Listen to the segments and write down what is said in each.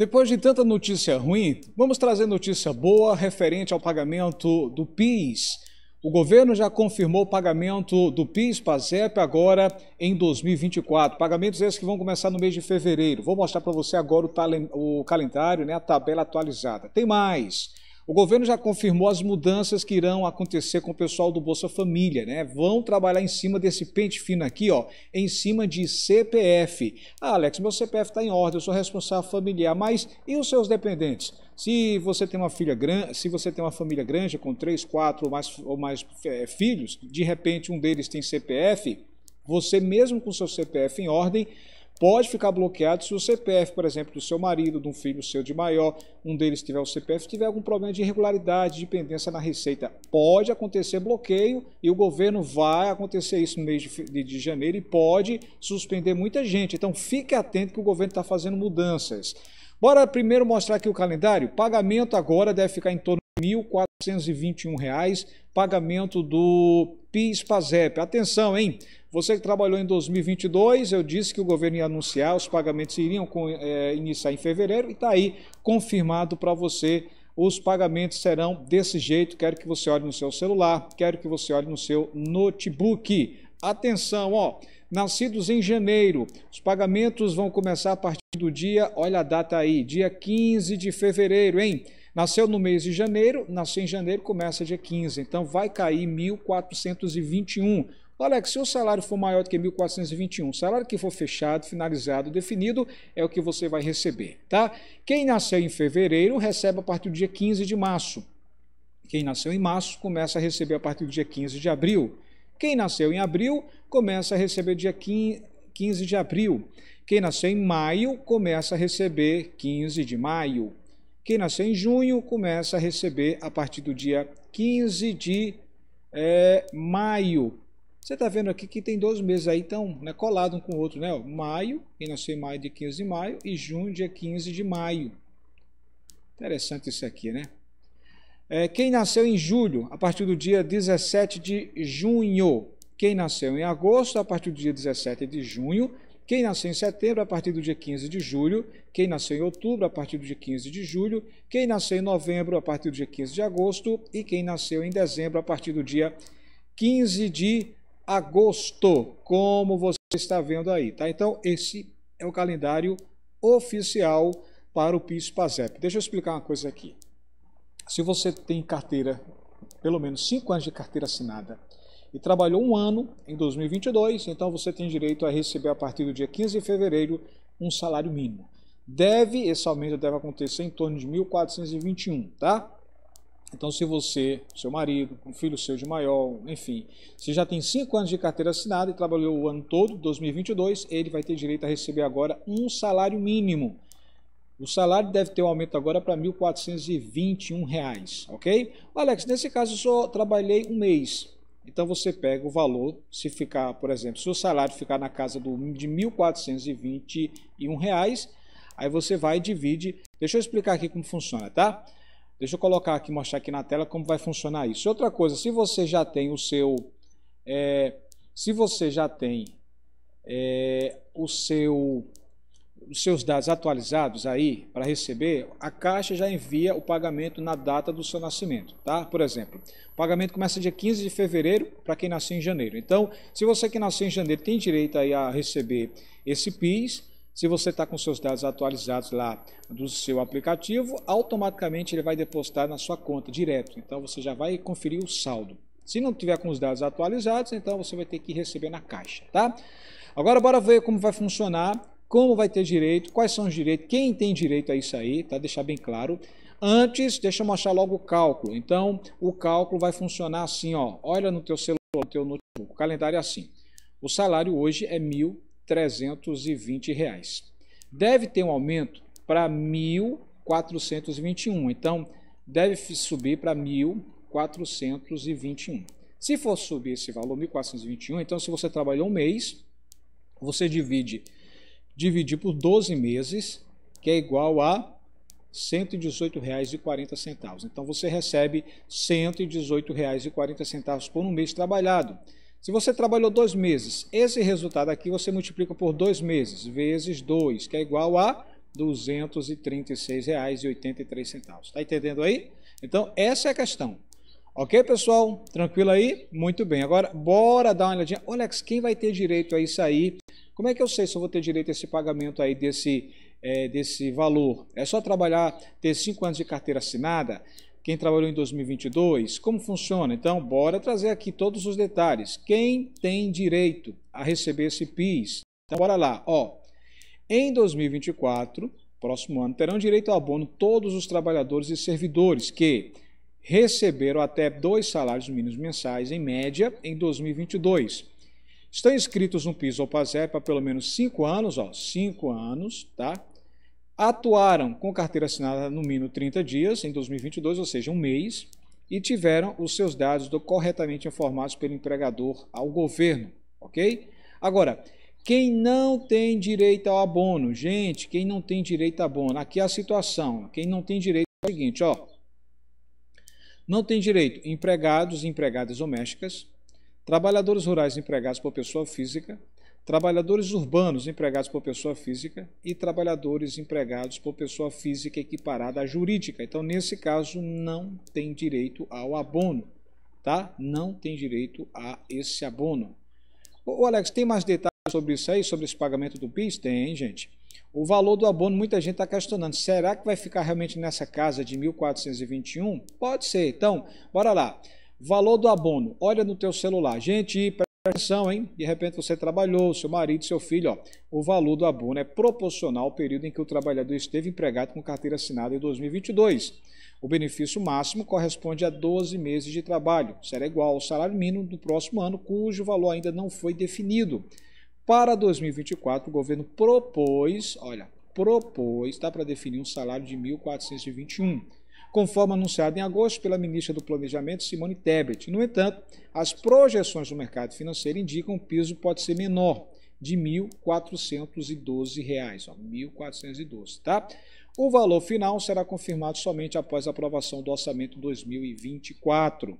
Depois de tanta notícia ruim, vamos trazer notícia boa referente ao pagamento do PIS. O governo já confirmou o pagamento do PIS PASEP agora em 2024. Pagamentos esses que vão começar no mês de fevereiro. Vou mostrar para você agora o, o calendário, né, a tabela atualizada. Tem mais. O governo já confirmou as mudanças que irão acontecer com o pessoal do Bolsa Família, né? Vão trabalhar em cima desse pente fino aqui, ó, em cima de CPF. Ah, Alex, meu CPF está em ordem, eu sou responsável familiar, mas e os seus dependentes? Se você tem uma filha grande, se você tem uma família grande com três, quatro ou mais, ou mais é, filhos, de repente um deles tem CPF, você mesmo com seu CPF em ordem pode ficar bloqueado se o CPF, por exemplo, do seu marido, de um filho seu de maior, um deles tiver o CPF, tiver algum problema de irregularidade, de dependência na receita. Pode acontecer bloqueio e o governo vai acontecer isso no mês de, de, de janeiro e pode suspender muita gente. Então fique atento que o governo está fazendo mudanças. Bora primeiro mostrar aqui o calendário. Pagamento agora deve ficar em torno de R$ 1.421, pagamento do PIS-PASEP. Atenção, hein? Você que trabalhou em 2022, eu disse que o governo ia anunciar, os pagamentos iriam com, é, iniciar em fevereiro e está aí confirmado para você. Os pagamentos serão desse jeito. Quero que você olhe no seu celular, quero que você olhe no seu notebook. Atenção, ó, nascidos em janeiro, os pagamentos vão começar a partir do dia, olha a data aí, dia 15 de fevereiro, hein? Nasceu no mês de janeiro, nasceu em janeiro, começa dia 15. Então vai cair 1.421. Alex, se o salário for maior do que 1.421, o salário que for fechado, finalizado, definido, é o que você vai receber, tá? Quem nasceu em fevereiro recebe a partir do dia 15 de março. Quem nasceu em março começa a receber a partir do dia 15 de abril. Quem nasceu em abril começa a receber dia 15 de abril. Quem nasceu em maio começa a receber 15 de maio. Quem nasceu em junho começa a receber a partir do dia 15 de é, maio. Você está vendo aqui que tem dois meses aí, então, né, colado um com o outro, né? maio, quem nasceu em maio, dia 15 de maio, e junho, dia 15 de maio. Interessante isso aqui, né? É, quem nasceu em julho, a partir do dia 17 de junho. Quem nasceu em agosto, a partir do dia 17 de junho. Quem nasceu em setembro, a partir do dia 15 de julho. Quem nasceu em outubro, a partir do dia 15 de julho. Quem nasceu em novembro, a partir do dia 15 de agosto. E quem nasceu em dezembro, a partir do dia 15 de agosto. Como você está vendo aí, tá? Então, esse é o calendário oficial para o PIS PASEP. Deixa eu explicar uma coisa aqui. Se você tem carteira, pelo menos 5 anos de carteira assinada, e trabalhou um ano em 2022, então você tem direito a receber a partir do dia 15 de fevereiro um salário mínimo. Deve, esse aumento deve acontecer em torno de 1.421, tá? Então, se você, seu marido, um filho seu de maior, enfim, se já tem 5 anos de carteira assinada e trabalhou o ano todo, 2022, ele vai ter direito a receber agora um salário mínimo. O salário deve ter um aumento agora para R$ 1.421, ok? Alex, nesse caso eu só trabalhei um mês. Então você pega o valor, se ficar, por exemplo, se o salário ficar na casa do, de R$ 1.421, aí você vai e divide. Deixa eu explicar aqui como funciona, tá? Deixa eu colocar aqui, mostrar aqui na tela como vai funcionar isso. Outra coisa, se você já tem o seu. É, se você já tem é, o seu os seus dados atualizados aí para receber, a Caixa já envia o pagamento na data do seu nascimento, tá? Por exemplo, o pagamento começa dia 15 de fevereiro para quem nasceu em janeiro. Então, se você que nasceu em janeiro tem direito aí a receber esse PIS, se você está com seus dados atualizados lá do seu aplicativo, automaticamente ele vai depositar na sua conta direto. Então, você já vai conferir o saldo. Se não tiver com os dados atualizados, então você vai ter que receber na Caixa, tá? Agora, bora ver como vai funcionar como vai ter direito, quais são os direitos, quem tem direito a isso aí, tá? Deixar bem claro. Antes, deixa eu mostrar logo o cálculo. Então, o cálculo vai funcionar assim, ó. Olha no teu celular, no teu notebook. O calendário é assim. O salário hoje é R$ 1.320. Deve ter um aumento para R$ 1.421. Então, deve subir para R$ 1.421. Se for subir esse valor, 1.421, então se você trabalhou um mês, você divide dividir por 12 meses, que é igual a R$ 118,40. Então você recebe R$ 118,40 por um mês trabalhado. Se você trabalhou dois meses, esse resultado aqui você multiplica por dois meses, vezes 2, que é igual a R$ 236,83. Está entendendo aí? Então, essa é a questão. Ok, pessoal? Tranquilo aí? Muito bem. Agora, bora dar uma olhadinha. Ô, Alex, quem vai ter direito a isso aí? Como é que eu sei se eu vou ter direito a esse pagamento aí desse, é, desse valor? É só trabalhar, ter 5 anos de carteira assinada? Quem trabalhou em 2022? Como funciona? Então, bora trazer aqui todos os detalhes. Quem tem direito a receber esse PIS? Então, bora lá. Ó, em 2024, próximo ano, terão direito ao abono todos os trabalhadores e servidores que receberam até dois salários mínimos mensais, em média, em 2022. Estão inscritos no PIS ou PASEP há pelo menos cinco anos, ó, cinco anos, tá? Atuaram com carteira assinada no mínimo 30 dias, em 2022, ou seja, um mês, e tiveram os seus dados corretamente informados pelo empregador ao governo, ok? Agora, quem não tem direito ao abono, gente, quem não tem direito ao abono, aqui é a situação, quem não tem direito é o seguinte, ó, não tem direito empregados e empregadas domésticas, trabalhadores rurais empregados por pessoa física, trabalhadores urbanos empregados por pessoa física e trabalhadores empregados por pessoa física equiparada à jurídica. Então, nesse caso, não tem direito ao abono, tá? Não tem direito a esse abono. Ô, Alex, tem mais detalhes sobre isso aí, sobre esse pagamento do PIS? Tem, gente. O valor do abono, muita gente está questionando. Será que vai ficar realmente nessa casa de 1.421? Pode ser. Então, bora lá. Valor do abono. Olha no teu celular. Gente, presta atenção, hein? De repente você trabalhou, seu marido, seu filho. Ó. O valor do abono é proporcional ao período em que o trabalhador esteve empregado com carteira assinada em 2022. O benefício máximo corresponde a 12 meses de trabalho. Será igual ao salário mínimo do próximo ano, cujo valor ainda não foi definido. Para 2024, o governo propôs, olha, propôs, dá para definir um salário de 1.421, conforme anunciado em agosto pela ministra do Planejamento, Simone Tebet. No entanto, as projeções do mercado financeiro indicam que o piso pode ser menor, de R$ 1.412, R$ 1.412, tá? O valor final será confirmado somente após a aprovação do orçamento 2024.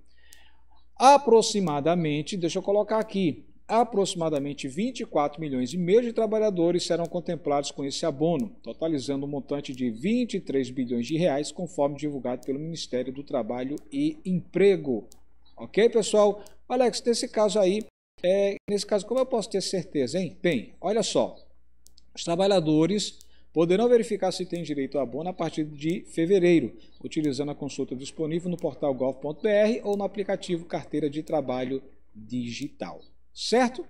Aproximadamente, deixa eu colocar aqui, aproximadamente 24 milhões e meio de trabalhadores serão contemplados com esse abono, totalizando um montante de 23 bilhões de reais, conforme divulgado pelo Ministério do Trabalho e Emprego. Ok, pessoal? Alex, nesse caso aí, é, nesse caso, como eu posso ter certeza, hein? Bem, olha só, os trabalhadores poderão verificar se têm direito ao abono a partir de fevereiro, utilizando a consulta disponível no portal gov.br ou no aplicativo Carteira de Trabalho Digital. Certo?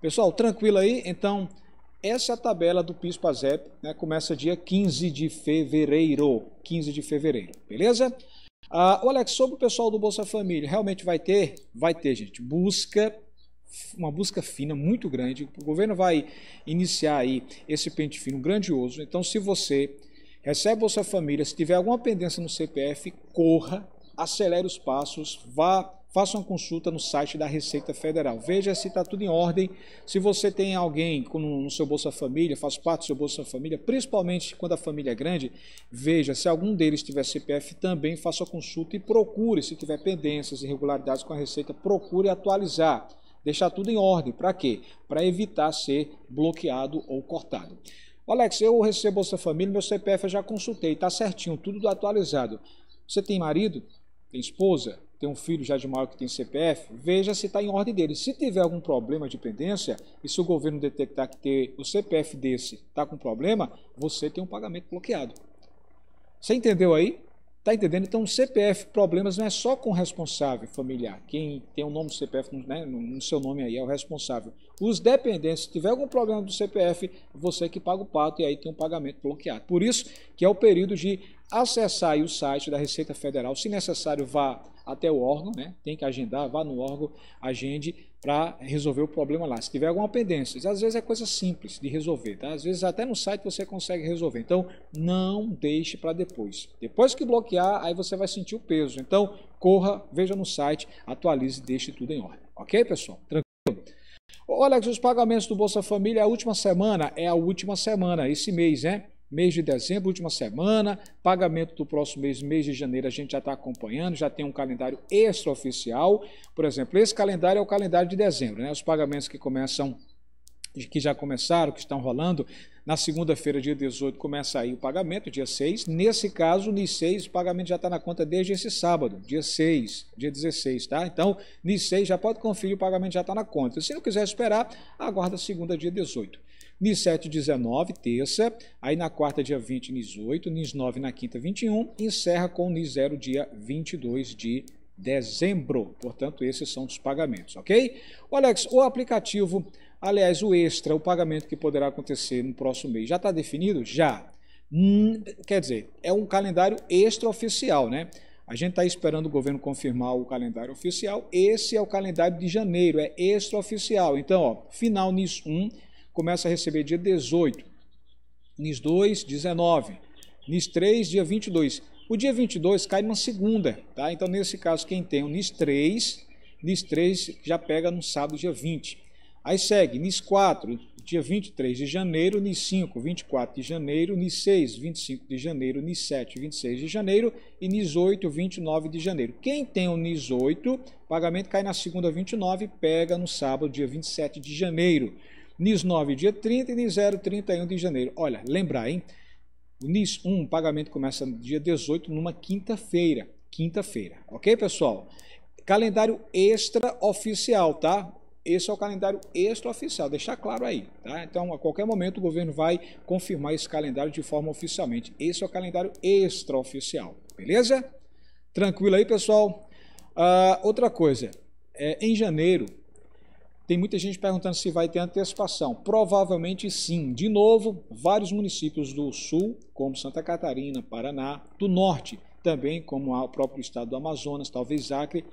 Pessoal, tranquilo aí? Então, essa é a tabela do PIS-PASEP, né? começa dia 15 de fevereiro, 15 de fevereiro, beleza? Ah, Alex, sobre o pessoal do Bolsa Família, realmente vai ter? Vai ter, gente, busca, uma busca fina muito grande, o governo vai iniciar aí esse pente fino grandioso, então se você recebe Bolsa Família, se tiver alguma pendência no CPF, corra, acelere os passos, vá faça uma consulta no site da Receita Federal. Veja se está tudo em ordem. Se você tem alguém no seu Bolsa Família, faz parte do seu Bolsa Família, principalmente quando a família é grande, veja se algum deles tiver CPF também, faça a consulta e procure, se tiver pendências, irregularidades com a Receita, procure atualizar. Deixar tudo em ordem. Para quê? Para evitar ser bloqueado ou cortado. Alex, eu recebo Bolsa Família, meu CPF eu já consultei, está certinho, tudo atualizado. Você tem marido? Tem esposa? tem um filho já de maior que tem CPF, veja se está em ordem dele. Se tiver algum problema de pendência, e se o governo detectar que ter o CPF desse está com problema, você tem um pagamento bloqueado. Você entendeu aí? Está entendendo? Então, CPF, problemas não é só com o responsável familiar. Quem tem o um nome do CPF né, no seu nome aí é o responsável. Os dependentes, se tiver algum problema do CPF, você é que paga o pato e aí tem um pagamento bloqueado. Por isso que é o período de acessar o site da Receita Federal. Se necessário, vá até o órgão, né? tem que agendar, vá no órgão, agende para resolver o problema lá. Se tiver alguma pendência, às vezes é coisa simples de resolver, tá? às vezes até no site você consegue resolver. Então, não deixe para depois. Depois que bloquear, aí você vai sentir o peso. Então, corra, veja no site, atualize e deixe tudo em ordem. Ok, pessoal? Tranquilo? Olha, os pagamentos do Bolsa Família, a última semana é a última semana, esse mês, né? mês de dezembro, última semana, pagamento do próximo mês, mês de janeiro, a gente já está acompanhando, já tem um calendário extraoficial. Por exemplo, esse calendário é o calendário de dezembro, né? Os pagamentos que começam, que já começaram, que estão rolando, na segunda-feira, dia 18, começa aí o pagamento, dia 6. Nesse caso, NIS 6, o pagamento já está na conta desde esse sábado, dia 6, dia 16, tá? Então, NIS 6 já pode conferir, o pagamento já está na conta. Se não quiser esperar, aguarda segunda, dia 18 nis 17, 19, terça, aí na quarta, dia 20, NIS 8, NIS 9 na quinta, 21, e encerra com o NIS 0, dia 22 de dezembro. Portanto, esses são os pagamentos, ok? O Alex, o aplicativo, aliás, o extra, o pagamento que poderá acontecer no próximo mês, já está definido? Já. Hum, quer dizer, é um calendário extraoficial, né? A gente está esperando o governo confirmar o calendário oficial. Esse é o calendário de janeiro, é extraoficial. Então, ó, final NIS 1, começa a receber dia 18. NIS 2, 19. NIS 3, dia 22. O dia 22 cai numa segunda, tá? Então, nesse caso, quem tem o NIS 3, NIS 3 já pega no sábado, dia 20. Aí segue NIS 4, dia 23 de janeiro, NIS 5, 24 de janeiro, NIS 6, 25 de janeiro, NIS 7, 26 de janeiro e NIS 8, 29 de janeiro. Quem tem o NIS 8, pagamento cai na segunda 29 pega no sábado, dia 27 de janeiro. NIS 9, dia 30 e NIS 0, 31 de janeiro. Olha, lembrar, hein? O NIS 1, pagamento começa dia 18, numa quinta-feira. Quinta-feira, ok, pessoal? Calendário extraoficial, tá? Esse é o calendário extraoficial, deixar claro aí, tá? Então, a qualquer momento o governo vai confirmar esse calendário de forma oficialmente. Esse é o calendário extraoficial, beleza? Tranquilo aí, pessoal? Uh, outra coisa, é, em janeiro tem muita gente perguntando se vai ter antecipação. Provavelmente sim. De novo, vários municípios do sul, como Santa Catarina, Paraná, do norte, também como o próprio estado do Amazonas, talvez Acre,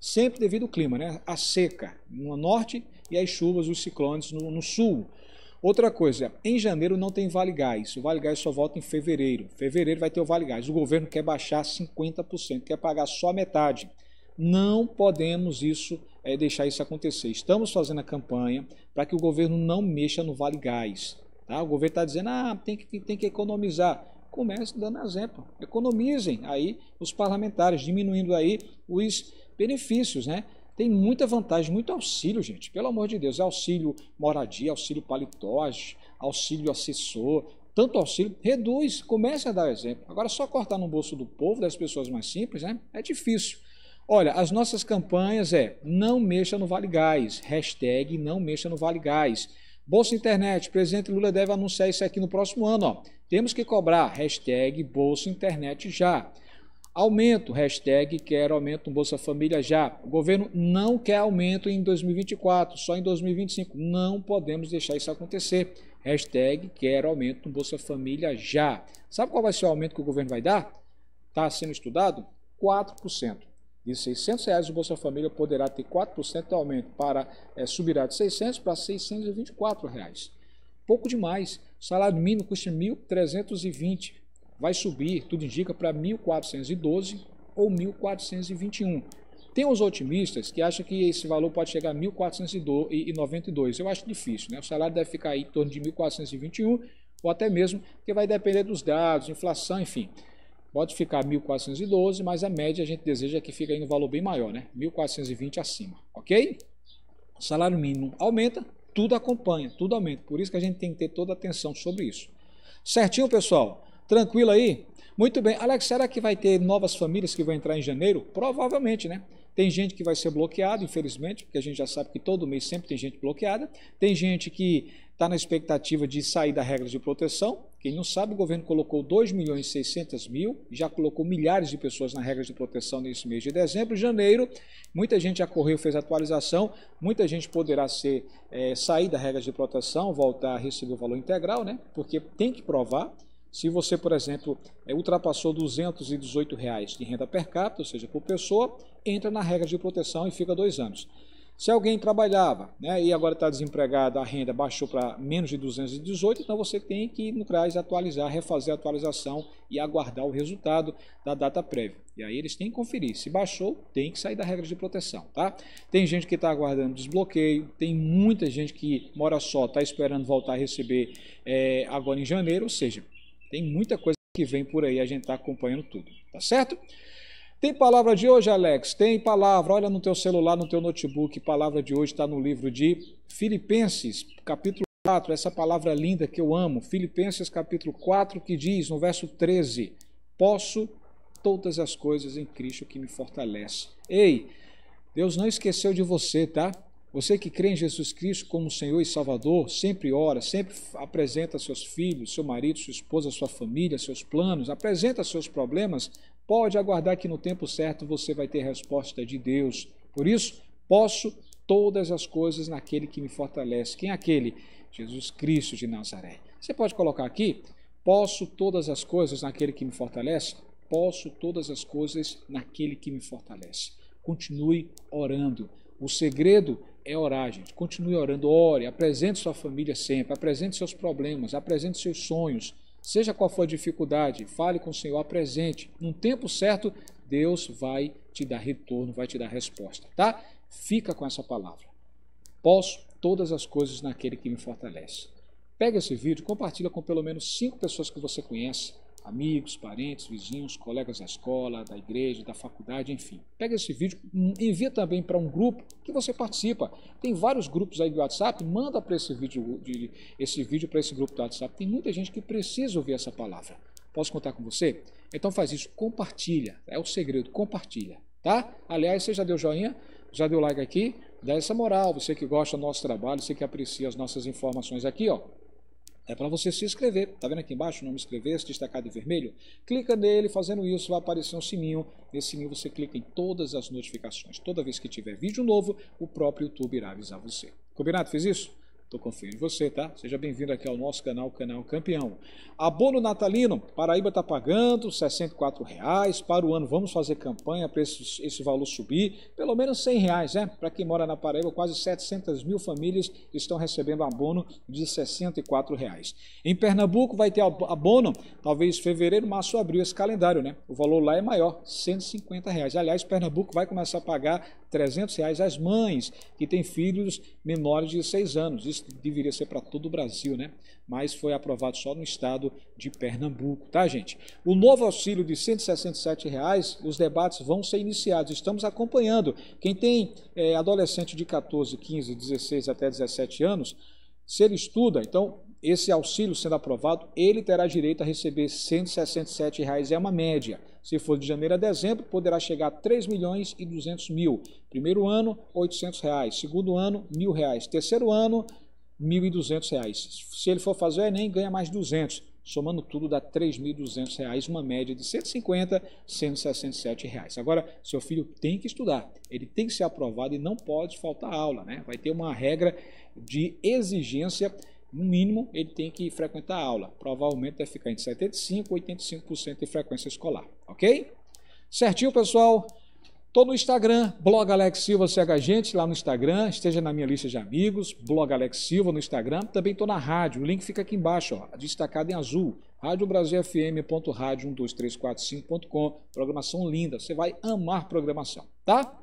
sempre devido ao clima, né? A seca no norte e as chuvas, os ciclones no, no sul. Outra coisa, em janeiro não tem Vale Gás. O Vale Gás só volta em fevereiro. Fevereiro vai ter o Vale Gás. O governo quer baixar 50%, quer pagar só metade. Não podemos isso é, deixar isso acontecer. Estamos fazendo a campanha para que o governo não mexa no Vale Gás. Tá? O governo está dizendo, ah, tem que, tem que economizar. Comece dando exemplo. Economizem aí os parlamentares, diminuindo aí os benefícios, né? Tem muita vantagem, muito auxílio, gente. Pelo amor de Deus, é auxílio moradia, auxílio paletós, auxílio assessor, tanto auxílio, reduz, comece a dar exemplo. Agora, só cortar no bolso do povo, das pessoas mais simples, né? É difícil. Olha, as nossas campanhas é não mexa no Vale Gás, hashtag não mexa no Vale Gás. Bolsa Internet, presidente Lula deve anunciar isso aqui no próximo ano. Ó. Temos que cobrar, hashtag Bolsa Internet já. Aumento, hashtag quero aumento no Bolsa Família já. O governo não quer aumento em 2024, só em 2025. Não podemos deixar isso acontecer. Hashtag quero aumento no Bolsa Família já. Sabe qual vai ser o aumento que o governo vai dar? Está sendo estudado? 4% de 600 reais, o Bolsa Família poderá ter 4% de aumento para é, subirá de 600 para 624 reais. Pouco demais. O salário mínimo custa 1.320, vai subir, tudo indica, para 1.412 ou 1.421. Tem os otimistas que acham que esse valor pode chegar a 1.492. Eu acho difícil, né? O salário deve ficar aí em torno de 1.421 ou até mesmo que vai depender dos dados, inflação, enfim. Pode ficar 1.412, mas a média a gente deseja que fique aí no valor bem maior, né? 1.420 acima, ok? salário mínimo aumenta, tudo acompanha, tudo aumenta. Por isso que a gente tem que ter toda a atenção sobre isso. Certinho, pessoal? Tranquilo aí? Muito bem. Alex, será que vai ter novas famílias que vão entrar em janeiro? Provavelmente, né? Tem gente que vai ser bloqueada, infelizmente, porque a gente já sabe que todo mês sempre tem gente bloqueada. Tem gente que está na expectativa de sair da regra de proteção. Quem não sabe, o governo colocou 2 milhões e 600 mil, já colocou milhares de pessoas na regra de proteção nesse mês de dezembro. Janeiro, muita gente já correu, fez atualização, muita gente poderá ser, é, sair da regra de proteção, voltar a receber o valor integral, né? porque tem que provar. Se você, por exemplo, é, ultrapassou R$ 218 reais de renda per capita, ou seja, por pessoa, entra na regra de proteção e fica dois anos. Se alguém trabalhava né, e agora está desempregado, a renda baixou para menos de 218, então você tem que, no CRAS, atualizar, refazer a atualização e aguardar o resultado da data prévia. E aí eles têm que conferir. Se baixou, tem que sair da regra de proteção, tá? Tem gente que está aguardando desbloqueio, tem muita gente que mora só, está esperando voltar a receber é, agora em janeiro, ou seja, tem muita coisa que vem por aí, a gente está acompanhando tudo, tá certo? Tem palavra de hoje, Alex? Tem palavra. Olha no teu celular, no teu notebook. Palavra de hoje está no livro de Filipenses, capítulo 4. Essa palavra linda que eu amo. Filipenses, capítulo 4, que diz no verso 13: Posso todas as coisas em Cristo que me fortalece. Ei, Deus não esqueceu de você, tá? Você que crê em Jesus Cristo como Senhor e Salvador, sempre ora, sempre apresenta seus filhos, seu marido, sua esposa, sua família, seus planos, apresenta seus problemas Pode aguardar que no tempo certo você vai ter resposta de Deus. Por isso, posso todas as coisas naquele que me fortalece. Quem é aquele? Jesus Cristo de Nazaré. Você pode colocar aqui: posso todas as coisas naquele que me fortalece? Posso todas as coisas naquele que me fortalece. Continue orando. O segredo é orar, gente. Continue orando, ore, apresente sua família sempre, apresente seus problemas, apresente seus sonhos Seja qual for a dificuldade, fale com o Senhor, apresente. Num tempo certo, Deus vai te dar retorno, vai te dar resposta, tá? Fica com essa palavra. Posso todas as coisas naquele que me fortalece. Pega esse vídeo, compartilha com pelo menos cinco pessoas que você conhece amigos, parentes, vizinhos, colegas da escola, da igreja, da faculdade, enfim. Pega esse vídeo, envia também para um grupo que você participa. Tem vários grupos aí do WhatsApp, manda para esse vídeo, esse vídeo para esse grupo do WhatsApp. Tem muita gente que precisa ouvir essa palavra. Posso contar com você? Então faz isso, compartilha. É o segredo, compartilha, tá? Aliás, você já deu joinha? Já deu like aqui? Dá essa moral, você que gosta do nosso trabalho, você que aprecia as nossas informações aqui, ó. É para você se inscrever. Está vendo aqui embaixo o nome inscrever-se, destacado em vermelho? Clica nele, fazendo isso vai aparecer um sininho. Nesse sininho você clica em todas as notificações. Toda vez que tiver vídeo novo, o próprio YouTube irá avisar você. Combinado? Fez isso? Estou confiando em você, tá? Seja bem-vindo aqui ao nosso canal, Canal Campeão. Abono natalino, Paraíba está pagando R$ 64,00 para o ano. Vamos fazer campanha para esse, esse valor subir, pelo menos R$ 100,00, né? Para quem mora na Paraíba, quase 700 mil famílias estão recebendo abono de R$ 64,00. Em Pernambuco vai ter abono, talvez fevereiro, março, abril, esse calendário, né? O valor lá é maior, R$ 150,00. Aliás, Pernambuco vai começar a pagar R$ 300,00 às mães que têm filhos menores de 6 anos. Isso deveria ser para todo o Brasil, né? Mas foi aprovado só no estado de Pernambuco, tá, gente? O novo auxílio de R$ 167, reais, os debates vão ser iniciados. Estamos acompanhando. Quem tem é, adolescente de 14, 15, 16 até 17 anos, se ele estuda, então esse auxílio sendo aprovado, ele terá direito a receber R$ 167, reais, é uma média. Se for de janeiro a dezembro, poderá chegar a 3 milhões e 200 mil. Primeiro ano, R$ reais. Segundo ano, mil reais. Terceiro ano, 1.200 reais. Se ele for fazer o Enem, ganha mais 200. Somando tudo, dá 3.200 reais, uma média de 150, 167 reais. Agora, seu filho tem que estudar, ele tem que ser aprovado e não pode faltar aula, né? Vai ter uma regra de exigência, no mínimo, ele tem que frequentar aula. Provavelmente vai ficar entre 75% e 85% de frequência escolar, ok? Certinho, pessoal? Estou no Instagram, blog Alex Silva, segue a gente lá no Instagram, esteja na minha lista de amigos, blog Alex Silva no Instagram. Também estou na rádio, o link fica aqui embaixo, ó, destacado em azul, radiobrasilfm.radio12345.com. Programação linda, você vai amar programação, tá?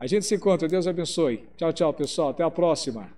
A gente se encontra, Deus abençoe. Tchau, tchau, pessoal, até a próxima.